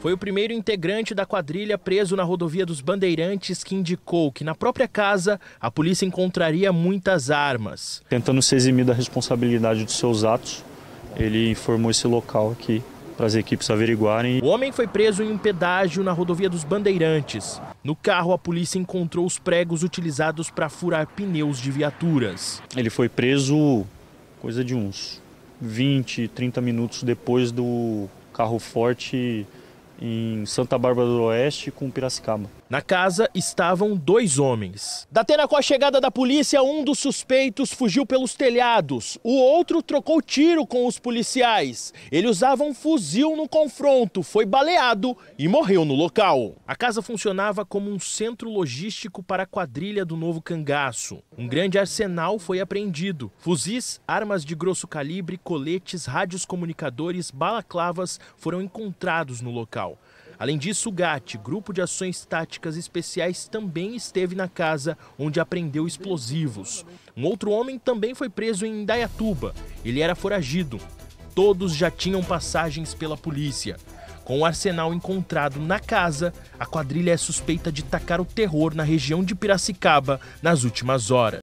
foi o primeiro integrante da quadrilha preso na rodovia dos Bandeirantes que indicou que na própria casa a polícia encontraria muitas armas. Tentando se eximir da responsabilidade dos seus atos, ele informou esse local aqui para as equipes averiguarem. O homem foi preso em um pedágio na rodovia dos Bandeirantes. No carro, a polícia encontrou os pregos utilizados para furar pneus de viaturas. Ele foi preso coisa de uns 20, 30 minutos depois do carro forte em Santa Bárbara do Oeste com Piracicaba. Na casa estavam dois homens. Da tela com a chegada da polícia, um dos suspeitos fugiu pelos telhados. O outro trocou tiro com os policiais. Ele usava um fuzil no confronto, foi baleado e morreu no local. A casa funcionava como um centro logístico para a quadrilha do Novo Cangaço. Um grande arsenal foi apreendido. Fuzis, armas de grosso calibre, coletes, rádios comunicadores, balaclavas foram encontrados no local. Além disso, o GAT, Grupo de Ações Táticas Especiais, também esteve na casa onde apreendeu explosivos. Um outro homem também foi preso em Indaiatuba. Ele era foragido. Todos já tinham passagens pela polícia. Com o arsenal encontrado na casa, a quadrilha é suspeita de tacar o terror na região de Piracicaba nas últimas horas.